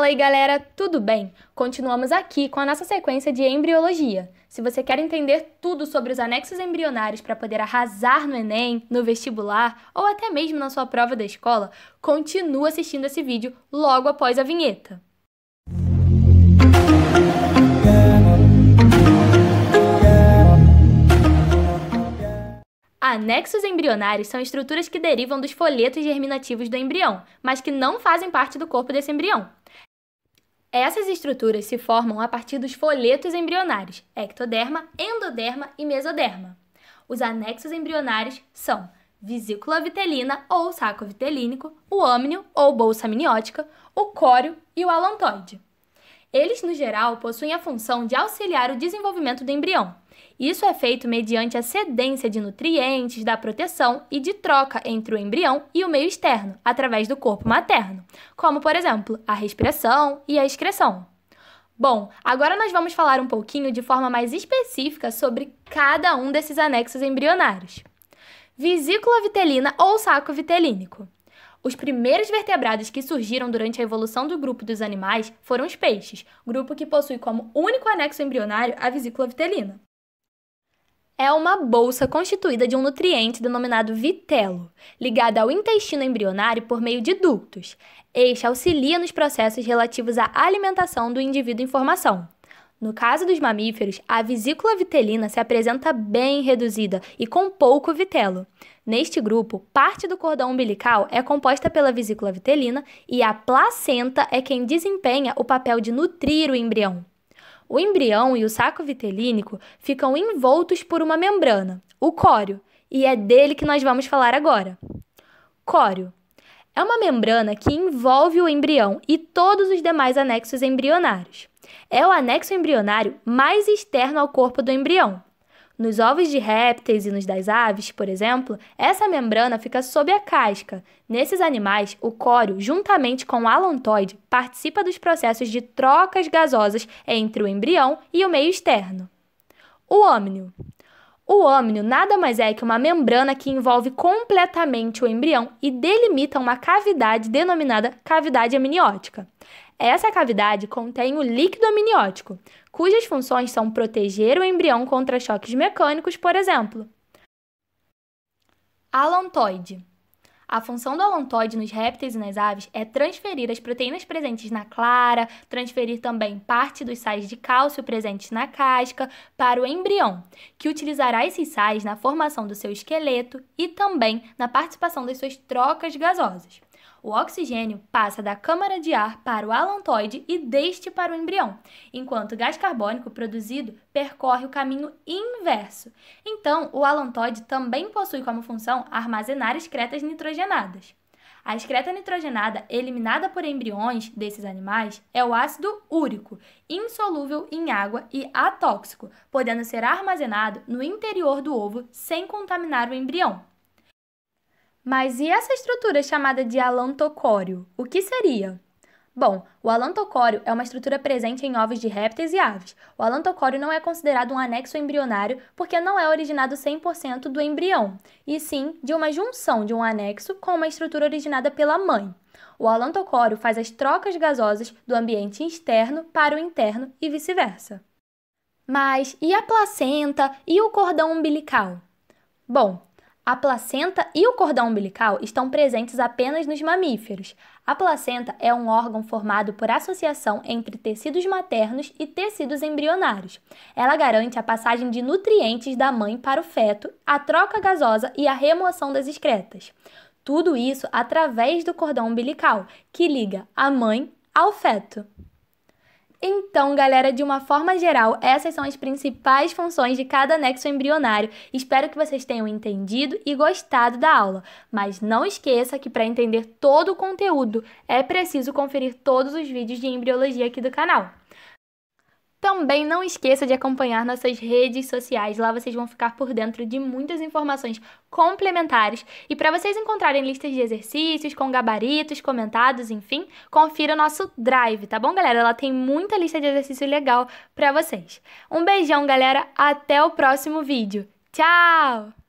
Fala aí, galera, tudo bem? Continuamos aqui com a nossa sequência de embriologia. Se você quer entender tudo sobre os anexos embrionários para poder arrasar no Enem, no vestibular ou até mesmo na sua prova da escola, continue assistindo esse vídeo logo após a vinheta. Anexos embrionários são estruturas que derivam dos folhetos germinativos do embrião, mas que não fazem parte do corpo desse embrião. Essas estruturas se formam a partir dos folhetos embrionários, ectoderma, endoderma e mesoderma. Os anexos embrionários são vesícula vitelina ou saco vitelínico, o âmnio ou bolsa amniótica, o córeo e o alantoide. Eles, no geral, possuem a função de auxiliar o desenvolvimento do embrião. Isso é feito mediante a cedência de nutrientes, da proteção e de troca entre o embrião e o meio externo, através do corpo materno, como, por exemplo, a respiração e a excreção. Bom, agora nós vamos falar um pouquinho de forma mais específica sobre cada um desses anexos embrionários. Vesícula vitelina ou saco vitelínico. Os primeiros vertebrados que surgiram durante a evolução do grupo dos animais foram os peixes, grupo que possui como único anexo embrionário a vesícula vitelina. É uma bolsa constituída de um nutriente denominado vitelo, ligado ao intestino embrionário por meio de ductos. Este auxilia nos processos relativos à alimentação do indivíduo em formação. No caso dos mamíferos, a vesícula vitelina se apresenta bem reduzida e com pouco vitelo. Neste grupo, parte do cordão umbilical é composta pela vesícula vitelina e a placenta é quem desempenha o papel de nutrir o embrião. O embrião e o saco vitelínico ficam envoltos por uma membrana, o córeo, e é dele que nós vamos falar agora. Córeo é uma membrana que envolve o embrião e todos os demais anexos embrionários é o anexo embrionário mais externo ao corpo do embrião. Nos ovos de répteis e nos das aves, por exemplo, essa membrana fica sob a casca. Nesses animais, o córeo, juntamente com o alontoide, participa dos processos de trocas gasosas entre o embrião e o meio externo. O ômnio. O ômnio nada mais é que uma membrana que envolve completamente o embrião e delimita uma cavidade denominada cavidade amniótica. Essa cavidade contém o líquido amniótico, cujas funções são proteger o embrião contra choques mecânicos, por exemplo. Alantoide. A função do alantoide nos répteis e nas aves é transferir as proteínas presentes na clara, transferir também parte dos sais de cálcio presentes na casca para o embrião, que utilizará esses sais na formação do seu esqueleto e também na participação das suas trocas gasosas. O oxigênio passa da câmara de ar para o alantoide e deste para o embrião, enquanto o gás carbônico produzido percorre o caminho inverso. Então, o alantoide também possui como função armazenar excretas nitrogenadas. A excreta nitrogenada eliminada por embriões desses animais é o ácido úrico, insolúvel em água e atóxico, podendo ser armazenado no interior do ovo sem contaminar o embrião. Mas e essa estrutura chamada de alantocório? O que seria? Bom, o alantocório é uma estrutura presente em ovos de répteis e aves. O alantocório não é considerado um anexo embrionário porque não é originado 100% do embrião, e sim de uma junção de um anexo com uma estrutura originada pela mãe. O alantocório faz as trocas gasosas do ambiente externo para o interno e vice-versa. Mas e a placenta e o cordão umbilical? Bom, a placenta e o cordão umbilical estão presentes apenas nos mamíferos. A placenta é um órgão formado por associação entre tecidos maternos e tecidos embrionários. Ela garante a passagem de nutrientes da mãe para o feto, a troca gasosa e a remoção das excretas. Tudo isso através do cordão umbilical, que liga a mãe ao feto. Então, galera, de uma forma geral, essas são as principais funções de cada anexo embrionário. Espero que vocês tenham entendido e gostado da aula. Mas não esqueça que para entender todo o conteúdo é preciso conferir todos os vídeos de embriologia aqui do canal. Também não esqueça de acompanhar nossas redes sociais, lá vocês vão ficar por dentro de muitas informações complementares. E para vocês encontrarem listas de exercícios com gabaritos comentados, enfim, confira o nosso Drive, tá bom, galera? Ela tem muita lista de exercício legal para vocês. Um beijão, galera, até o próximo vídeo. Tchau!